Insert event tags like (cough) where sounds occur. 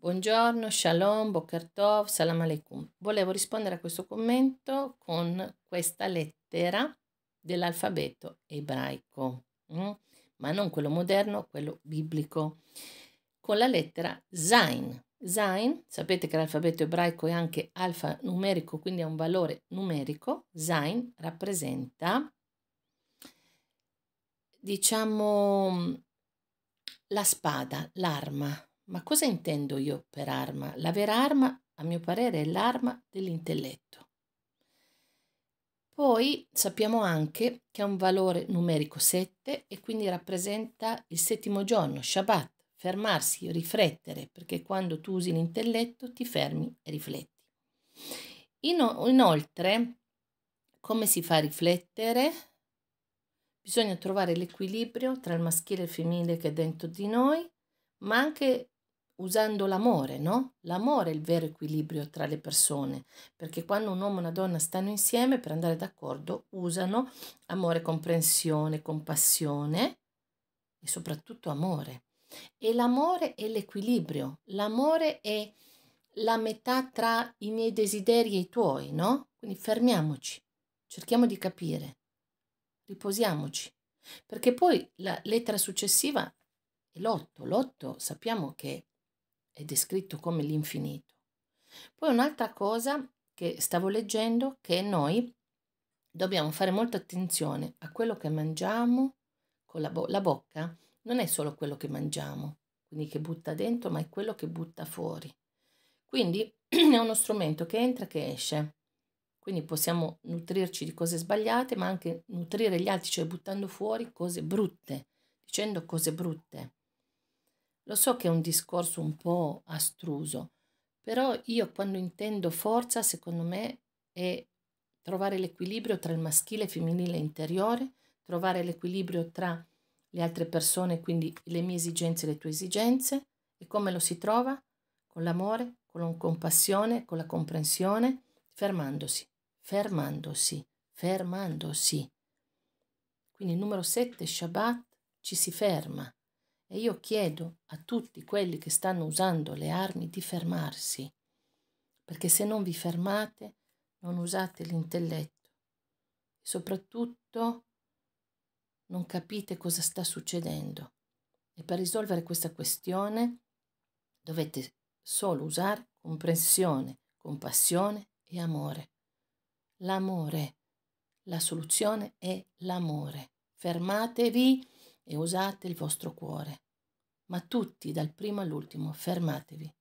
Buongiorno, shalom, bokertov, salam aleikum. Volevo rispondere a questo commento con questa lettera dell'alfabeto ebraico, mm? ma non quello moderno, quello biblico, con la lettera Zain. Zain, sapete che l'alfabeto ebraico è anche alfanumerico, quindi ha un valore numerico. Zain rappresenta, diciamo, la spada, l'arma, ma cosa intendo io per arma? La vera arma, a mio parere, è l'arma dell'intelletto. Poi sappiamo anche che ha un valore numerico 7 e quindi rappresenta il settimo giorno, Shabbat, fermarsi, riflettere, perché quando tu usi l'intelletto ti fermi e rifletti. inoltre, come si fa a riflettere? Bisogna trovare l'equilibrio tra il maschile e il femminile che è dentro di noi, ma anche usando l'amore, no? L'amore è il vero equilibrio tra le persone, perché quando un uomo e una donna stanno insieme per andare d'accordo usano amore, comprensione, compassione e soprattutto amore. E l'amore è l'equilibrio, l'amore è la metà tra i miei desideri e i tuoi, no? Quindi fermiamoci, cerchiamo di capire, riposiamoci, perché poi la lettera successiva l'otto, l'otto sappiamo che è descritto come l'infinito. Poi un'altra cosa che stavo leggendo è che noi dobbiamo fare molta attenzione a quello che mangiamo con la, bo- la bocca, non è solo quello che mangiamo, quindi che butta dentro, ma è quello che butta fuori. Quindi (clears throat) è uno strumento che entra e che esce. Quindi possiamo nutrirci di cose sbagliate, ma anche nutrire gli altri, cioè buttando fuori cose brutte, dicendo cose brutte. Lo so che è un discorso un po' astruso, però io quando intendo forza, secondo me, è trovare l'equilibrio tra il maschile e il femminile interiore, trovare l'equilibrio tra le altre persone, quindi le mie esigenze e le tue esigenze. E come lo si trova? Con l'amore, con la compassione, con la comprensione, fermandosi, fermandosi, fermandosi. Quindi il numero 7, Shabbat, ci si ferma. E io chiedo a tutti quelli che stanno usando le armi di fermarsi, perché se non vi fermate non usate l'intelletto soprattutto non capite cosa sta succedendo. E per risolvere questa questione dovete solo usare comprensione, compassione e amore. L'amore, la soluzione è l'amore. Fermatevi e usate il vostro cuore. Ma tutti, dal primo all'ultimo, fermatevi